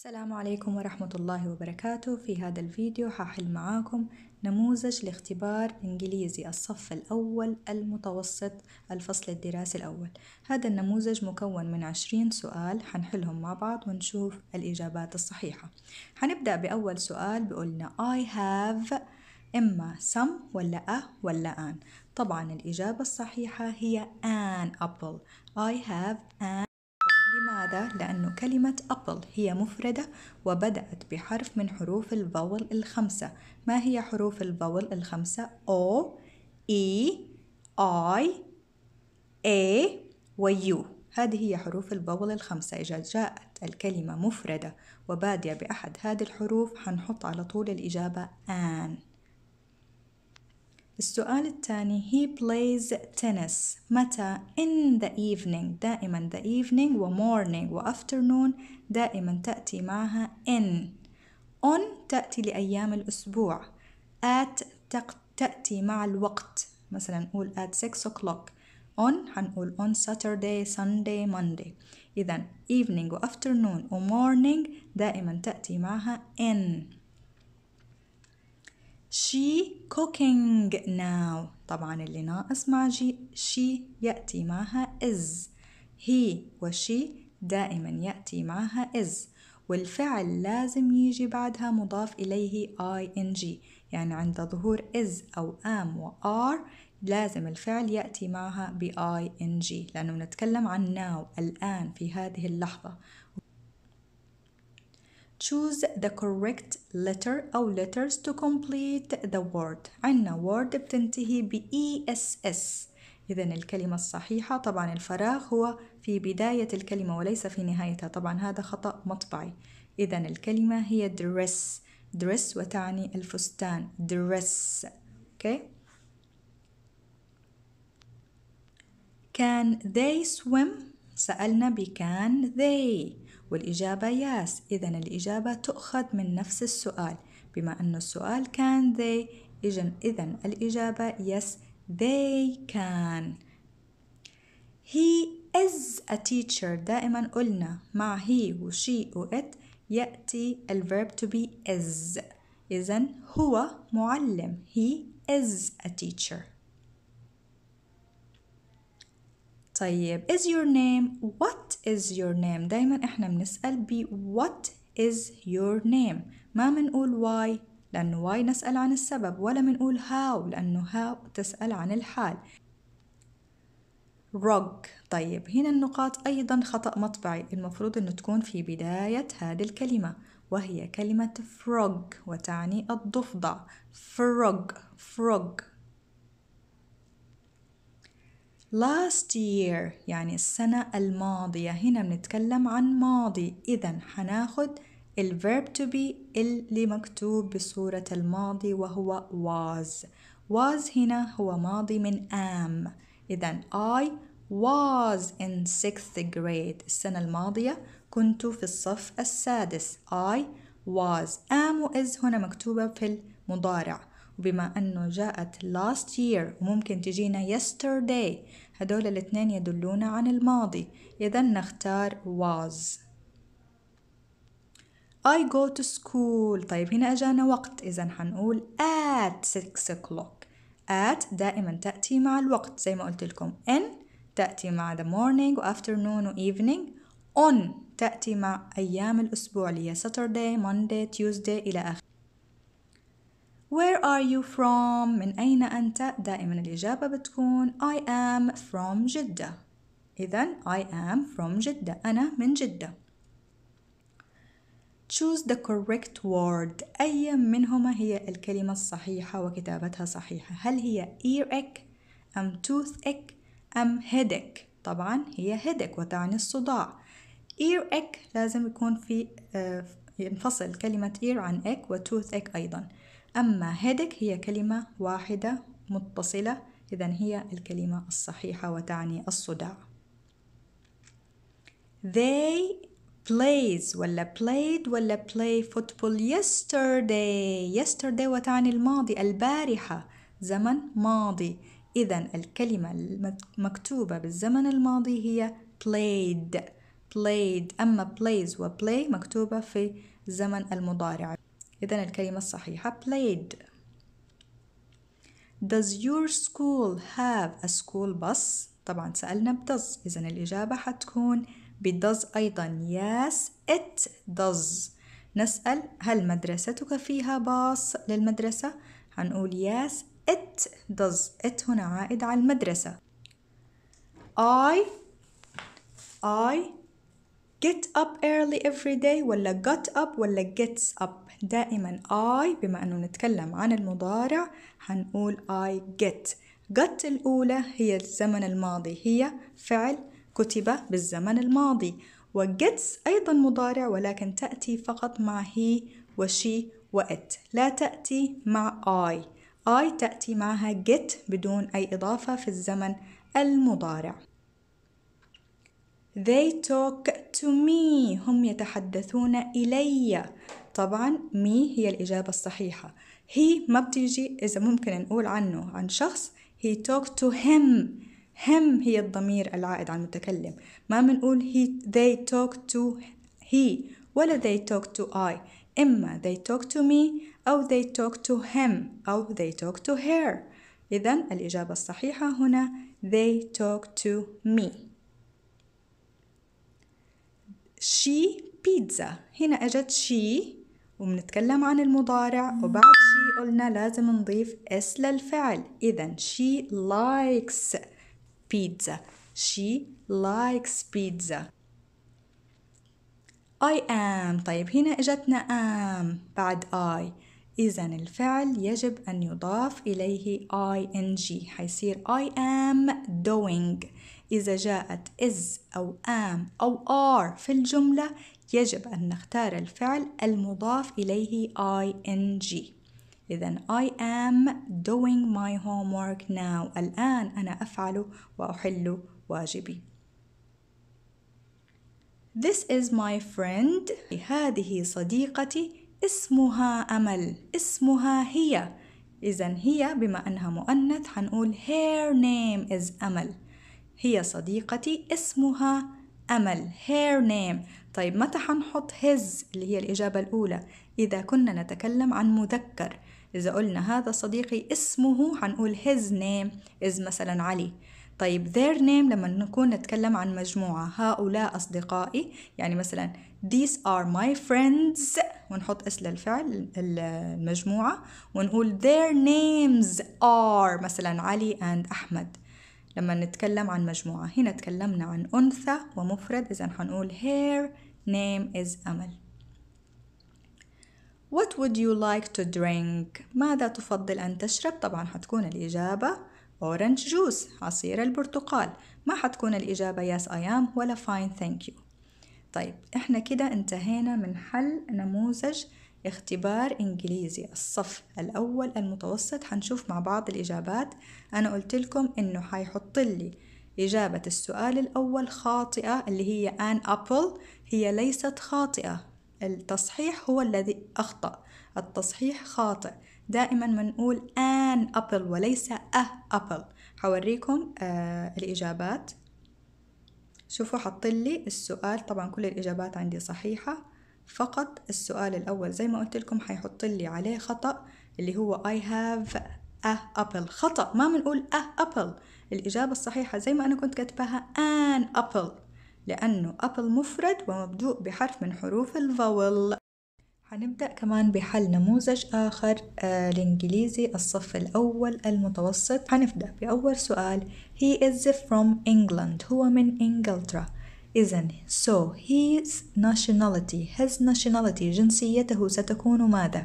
السلام عليكم ورحمة الله وبركاته في هذا الفيديو ححل معاكم نموذج لاختبار إنجليزي الصف الأول المتوسط الفصل الدراسي الأول هذا النموذج مكون من عشرين سؤال حنحلهم مع بعض ونشوف الإجابات الصحيحة حنبدأ بأول سؤال بقولنا I have إما some ولا أ ولا an طبعا الإجابة الصحيحة هي an apple I have an هذا لأن كلمة أبل هي مفردة وبدأت بحرف من حروف الفول الخمسة ما هي حروف الفول الخمسة؟ O E I A و U هذه هي حروف البول الخمسة إذا جاءت الكلمة مفردة وبادية بأحد هذه الحروف حنحط على طول الإجابة آن السؤال الثاني he plays tennis متى in the evening دائما the evening و morning و afternoon دائما تأتي معها in on تأتي لأيام الأسبوع at تأتي مع الوقت مثلا نقول at 6 o'clock on هنقول on Saturday, Sunday, Monday إذا evening و afternoon و morning دائما تأتي معها in she cooking now طبعا اللي ناقص مع جي she يأتي معها is he وشي دائما يأتي معها is والفعل لازم يجي بعدها مضاف إليه ing يعني عند ظهور is أو am و are لازم الفعل يأتي معها ب ing لأنه نتكلم عن now الآن في هذه اللحظة choose the correct letter أو letters to complete the word عندنا word بتنتهي ب ESS إذا الكلمة الصحيحة طبعا الفراغ هو في بداية الكلمة وليس في نهايتها طبعا هذا خطأ مطبعي إذا الكلمة هي dress dress وتعني الفستان dress okay can they swim سألنا بكان they والإجابة ياس إذا الإجابة تؤخذ من نفس السؤال بما أن السؤال كان they إذا إذا الإجابة yes they can he is a teacher دائما قلنا مع he و she و it يأتي الverb to be is إذا هو معلم he is a teacher طيب is your name what is your name دايما احنا بنسأل ب what is your name ما بنقول why لأنه why نسأل عن السبب ولا بنقول how لأنه how تسأل عن الحال rug طيب هنا النقاط أيضا خطأ مطبعي المفروض أنه تكون في بداية هذه الكلمة وهي كلمة frog وتعني الضفدع frog frog last year يعني السنة الماضية هنا بنتكلم عن ماضي إذا هناخد ال verb to be اللي مكتوب بصورة الماضي وهو was was هنا هو ماضي من am إذا I was in sixth grade السنة الماضية كنت في الصف السادس I was am is هنا مكتوبة في المضارع بما أنه جاءت last year وممكن تجينا yesterday هدول الاثنين يدلون عن الماضي إذا نختار was I go to school طيب هنا أجانا وقت إذا حنقول at 6 o'clock at دائما تأتي مع الوقت زي ما قلت لكم in تأتي مع the morning و afternoon و evening on تأتي مع أيام الأسبوع اللي هي Saturday, Monday, Tuesday إلى آخره Where are you from من أين أنت دائما الإجابة بتكون I am from جدة إذا I am from جدة أنا من جدة Choose the correct word أي منهما هي الكلمة الصحيحة وكتابتها صحيحة هل هي earache أم toothache أم headache طبعا هي headache وتعني الصداع earache لازم يكون في آه، ينفصل كلمة ear عن ache و toothache أيضا أما هيدك هي كلمة واحدة متصلة إذا هي الكلمة الصحيحة وتعني الصداع They plays ولا played ولا play football yesterday yesterday وتعني الماضي البارحة زمن ماضي إذا الكلمة المكتوبة بالزمن الماضي هي played played أما plays وplay مكتوبة في زمن المضارع إذا الكلمة الصحيحة played Does your school have a school bus؟ طبعا سألنا does إذا الإجابة حتكون does أيضا yes it does نسأل هل مدرستك فيها باص للمدرسة؟ هنقول yes it does it هنا عائد على المدرسة I I get up early every day ولا got up ولا gets up دائما I بما أنه نتكلم عن المضارع هنقول I get got الأولى هي الزمن الماضي هي فعل كتب بالزمن الماضي و gets أيضا مضارع ولكن تأتي فقط مع he وشي وات لا تأتي مع I I تأتي معها get بدون أي إضافة في الزمن المضارع They talk to me هم يتحدثون إلي طبعا مي هي الإجابة الصحيحة هي ما بتيجي إذا ممكن نقول عنه عن شخص he talked to him هم هي الضمير العائد على المتكلم ما بنقول he they talked to he ولا they talked to I إما they talked to me أو they talked to him أو they talked to her إذا الإجابة الصحيحة هنا they talked to me she pizza هنا أجت she وبنتكلم عن المضارع وبعد شي قلنا لازم نضيف اس للفعل إذا she likes pizza she likes pizza I am طيب هنا إجتنا am بعد I إذا الفعل يجب أن يضاف إليه ing حيصير I am doing إذا جاءت is أو am أو are في الجملة يجب أن نختار الفعل المضاف إليه ing إذا I am doing my homework now الآن أنا أفعل وأحل واجبي This is my friend هذه صديقتي اسمها أمل اسمها هي إذا هي بما أنها مؤنث حنقول her name is أمل هي صديقتي اسمها أمل her name طيب متى حنحط his اللي هي الإجابة الأولى إذا كنا نتكلم عن مذكر إذا قلنا هذا صديقي اسمه حنقول his name is مثلا علي طيب their name لما نكون نتكلم عن مجموعة هؤلاء أصدقائي يعني مثلا these are my friends ونحط اسم الفعل المجموعة ونقول their names are مثلا علي and أحمد لما نتكلم عن مجموعة هنا تكلمنا عن أنثى ومفرد إذا حنقول her name is أمل What would you like to drink? ماذا تفضل أن تشرب؟ طبعا حتكون الإجابة orange juice عصير البرتقال ما حتكون الإجابة yes I am ولا fine thank you طيب احنا كده انتهينا من حل نموذج اختبار إنجليزي الصف الأول المتوسط هنشوف مع بعض الإجابات أنا قلت لكم إنه حيحط لي إجابة السؤال الأول خاطئة اللي هي an apple هي ليست خاطئة التصحيح هو الذي أخطأ التصحيح خاطئ دائما منقول an apple وليس a apple هوريكم آه الإجابات شوفوا حطلي السؤال طبعا كل الإجابات عندي صحيحة فقط السؤال الأول زي ما قلت لكم حيحط لي عليه خطأ اللي هو I have a apple خطأ ما بنقول a apple الإجابة الصحيحة زي ما أنا كنت كاتباها an apple لأنه apple مفرد ومبدوء بحرف من حروف الفاول هنبدأ كمان بحل نموذج آخر آه الإنجليزي الصف الأول المتوسط هنبدأ بأول سؤال He is from England هو من إنجلترا إذا so his nationality his nationality جنسيته ستكون ماذا؟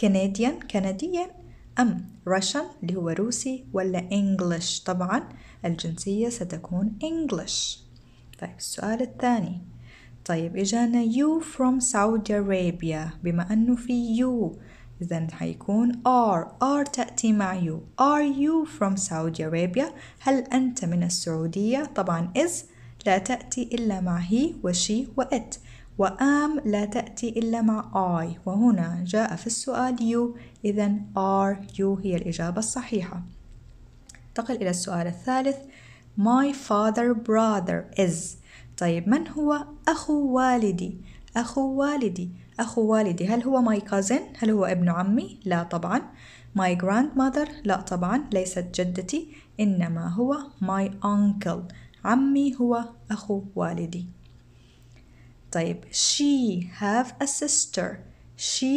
كنديان كنديا أم Russian اللي هو روسي ولا English طبعا الجنسية ستكون English طيب السؤال الثاني طيب إجانا you from Saudi Arabia بما أنه في you إذا حيكون are are تأتي مع you are you from Saudi Arabia هل أنت من السعودية طبعا is لا تأتي إلا مع هي وشي وإت وآم لا تأتي إلا مع آي وهنا جاء في السؤال يو إذا are you هي الإجابة الصحيحة انتقل إلى السؤال الثالث My father brother is طيب من هو أخو والدي؟ أخو والدي أخو والدي هل هو my cousin؟ هل هو ابن عمي؟ لا طبعا my grandmother لا طبعا ليست جدتي إنما هو my uncle عمي هو أخو والدي طيب she have a sister she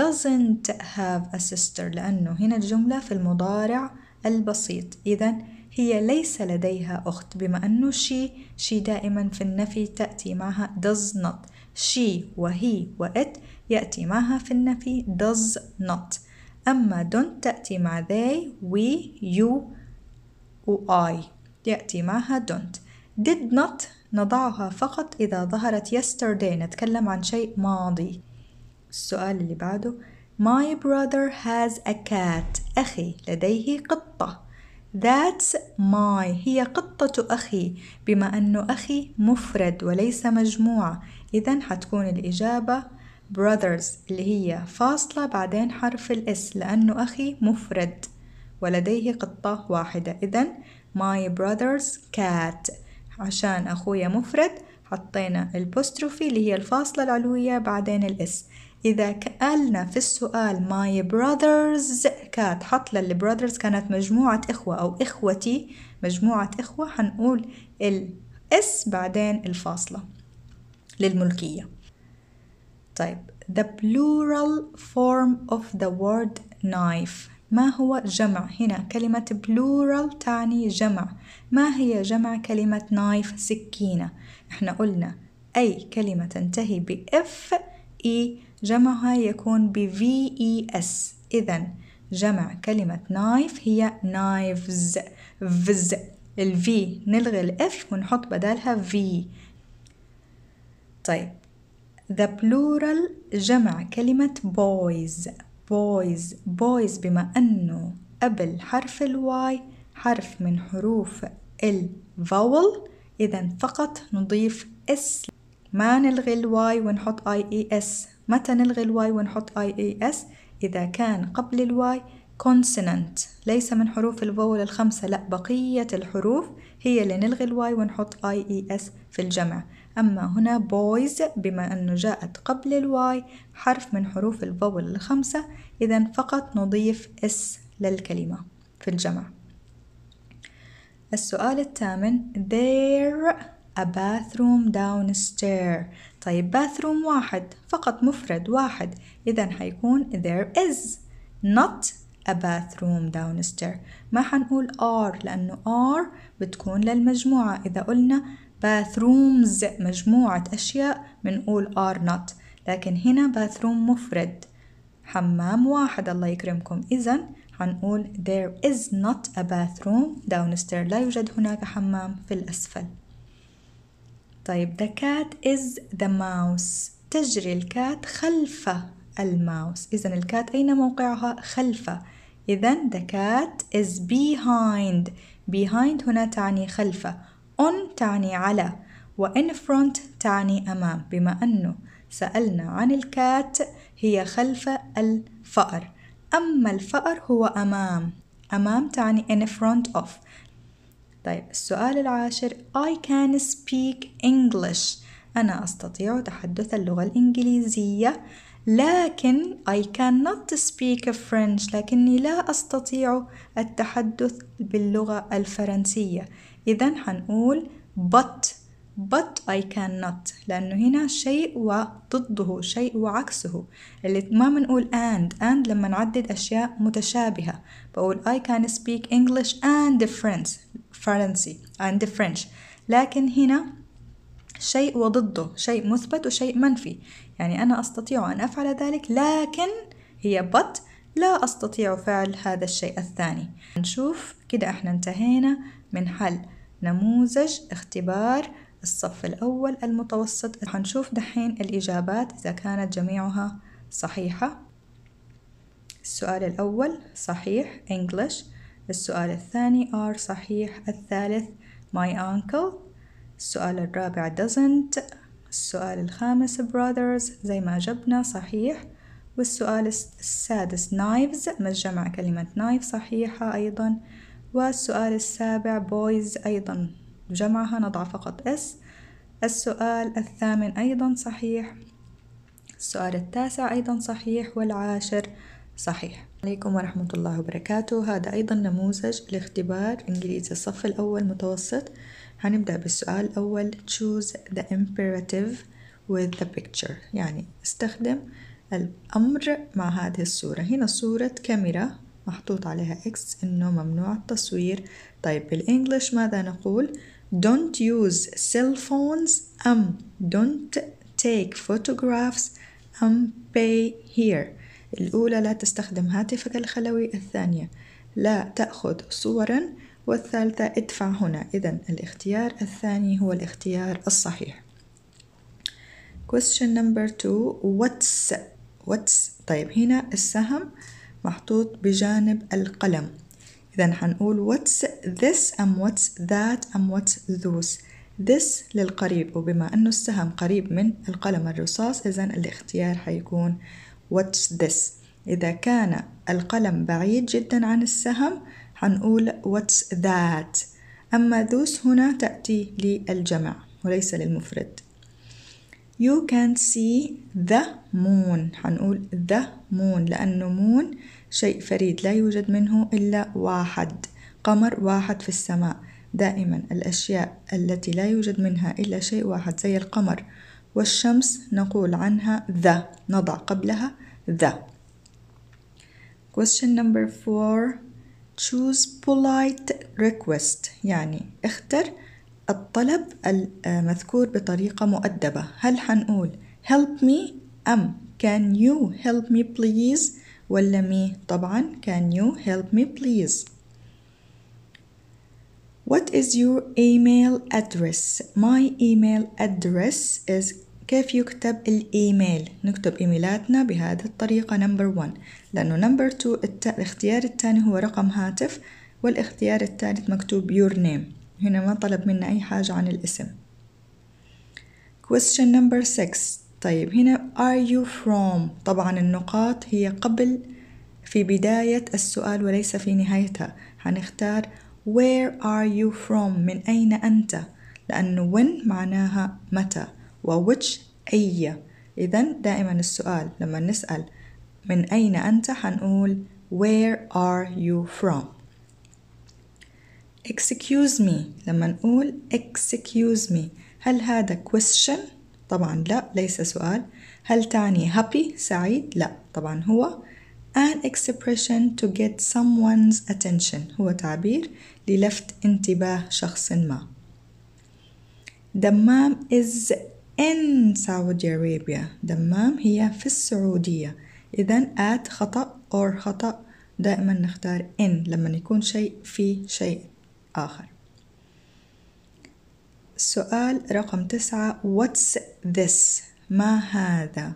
doesn't have a sister لأنه هنا الجملة في المضارع البسيط إذا هي ليس لديها أخت بما أنه she she دائما في النفي تأتي معها does not she وهي it يأتي معها في النفي does not أما don't تأتي مع they we you و I يأتي معها don't did not نضعها فقط إذا ظهرت yesterday نتكلم عن شيء ماضي السؤال اللي بعده My brother has a cat أخي لديه قطة That's my هي قطة أخي بما أنه أخي مفرد وليس مجموعة إذا حتكون الإجابة brothers اللي هي فاصلة بعدين حرف الاس لأنه أخي مفرد ولديه قطة واحدة إذا my brother's cat عشان أخويا مفرد حطينا البوستروفي اللي هي الفاصلة العلوية بعدين الاس إذا قالنا في السؤال my brother's cat حط brothers كانت مجموعة إخوة أو إخوتي مجموعة إخوة حنقول الاس بعدين الفاصلة للملكية طيب the plural form of the word knife ما هو جمع هنا كلمة plural تعني جمع ما هي جمع كلمة knife سكينة احنا قلنا أي كلمة تنتهي ب F E جمعها يكون ب V E S إذا جمع كلمة knife هي knives فز V نلغي ال F ونحط بدالها V طيب the plural جمع كلمة boys boys boys بما أنه قبل حرف الواي حرف من حروف الفاول إذا فقط نضيف اس ما نلغي الواي ونحط اي اي اس متى نلغي الواي ونحط اي اي اس إذا كان قبل الواي consonant ليس من حروف الفول الخمسة لا بقية الحروف هي اللي نلغي الواي ونحط اي اي اس في الجمع أما هنا بويز بما أنه جاءت قبل الواي حرف من حروف الفول الخمسة إذا فقط نضيف اس للكلمة في الجمع السؤال الثامن there a bathroom downstairs طيب bathroom واحد فقط مفرد واحد إذا حيكون there is not a bathroom downstairs ما حنقول are لأنه are بتكون للمجموعة إذا قلنا bathrooms مجموعة أشياء بنقول are not لكن هنا bathroom مفرد حمام واحد الله يكرمكم إذا هنقول there is not a bathroom downstairs لا يوجد هناك حمام في الأسفل طيب the cat is the mouse تجري الكات خلف الماوس إذا الكات أين موقعها خلف إذا the cat is behind behind هنا تعني خلفه on تعني على و in front تعني أمام بما أنه سألنا عن الكات هي خلف الفأر أما الفأر هو أمام أمام تعني in front of طيب السؤال العاشر I can speak English أنا أستطيع تحدث اللغة الإنجليزية لكن I cannot speak French لكني لا أستطيع التحدث باللغة الفرنسية إذا هنقول but but I cannot لأنه هنا شيء وضده شيء وعكسه اللي ما بنقول and and لما نعدد أشياء متشابهة بقول I can speak English and French فرنسي and French لكن هنا شيء وضده شيء مثبت وشيء منفي يعني أنا أستطيع أن أفعل ذلك لكن هي but لا أستطيع فعل هذا الشيء الثاني نشوف كده احنا انتهينا من حل نموذج اختبار الصف الأول المتوسط هنشوف دحين الإجابات إذا كانت جميعها صحيحة السؤال الأول صحيح English السؤال الثاني are صحيح الثالث my uncle السؤال الرابع doesn't السؤال الخامس brothers زي ما جبنا صحيح والسؤال السادس نايفز مجمع كلمة نايف صحيحة أيضا والسؤال السابع بويز أيضا جمعها نضع فقط اس السؤال الثامن أيضا صحيح السؤال التاسع أيضا صحيح والعاشر صحيح عليكم ورحمة الله وبركاته هذا أيضا نموذج لاختبار إنجليزي الصف الأول متوسط هنبدأ بالسؤال الأول choose the imperative with the picture يعني استخدم الأمر مع هذه الصورة هنا صورة كاميرا محطوط عليها X إنه ممنوع التصوير طيب بالإنجليش ماذا نقول don't use cell phones أم don't take photographs أم pay here الأولى لا تستخدم هاتفك الخلوي الثانية لا تأخذ صورا والثالثة ادفع هنا إذا الاختيار الثاني هو الاختيار الصحيح Question number two What's واتس طيب هنا السهم محطوط بجانب القلم إذا حنقول واتس ذس أم واتس ذات أم واتس ذوس ذس للقريب وبما أنه السهم قريب من القلم الرصاص إذا الاختيار حيكون واتس ذس إذا كان القلم بعيد جدا عن السهم حنقول واتس ذات أما ذوس هنا تأتي للجمع وليس للمفرد You can see the moon هنقول the moon لأنه moon شيء فريد لا يوجد منه إلا واحد قمر واحد في السماء دائما الأشياء التي لا يوجد منها إلا شيء واحد زي القمر والشمس نقول عنها ذا نضع قبلها ذا Question number four Choose polite request يعني اختر الطلب المذكور آه، بطريقة مؤدبة هل حنقول help me أم can you help me please ولا me طبعا can you help me please What is your email address? My email address is كيف يكتب الإيميل؟ نكتب إيميلاتنا بهذه الطريقة number one لأنه number two الت... الاختيار الثاني هو رقم هاتف والاختيار الثالث مكتوب your name هنا ما طلب منا أي حاجة عن الاسم question number six طيب هنا are you from طبعا النقاط هي قبل في بداية السؤال وليس في نهايتها هنختار where are you from من أين أنت لأنه when معناها متى و which أي إذا دائما السؤال لما نسأل من أين أنت حنقول where are you from excuse me لما نقول excuse me هل هذا question؟ طبعا لا ليس سؤال هل تعني happy سعيد؟ لا طبعا هو an expression to get someone's attention هو تعبير للفت انتباه شخص ما دمام is in Saudi Arabia دمام هي في السعودية إذا at خطأ or خطأ دائما نختار in لما يكون شيء في شيء آخر السؤال رقم تسعة What's this؟ ما هذا؟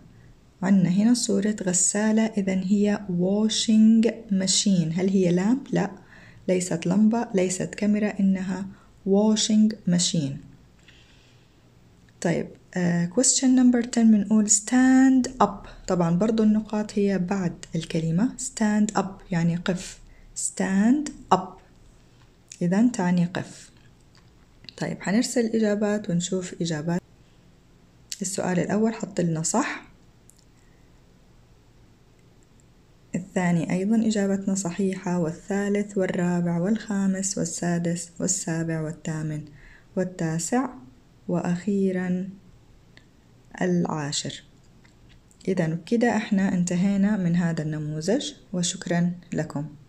عندنا هنا صورة غسالة إذا هي washing machine هل هي لامب؟ لا ليست لمبة ليست كاميرا إنها washing machine طيب uh, question number 10 بنقول stand up طبعا برضو النقاط هي بعد الكلمة stand up يعني قف stand up إذا تعني قف طيب هنرسل إجابات ونشوف إجابات السؤال الأول حط لنا صح الثاني أيضا إجابتنا صحيحة والثالث والرابع والخامس والسادس والسابع والثامن والتاسع وأخيرا العاشر إذا كده احنا انتهينا من هذا النموذج وشكرا لكم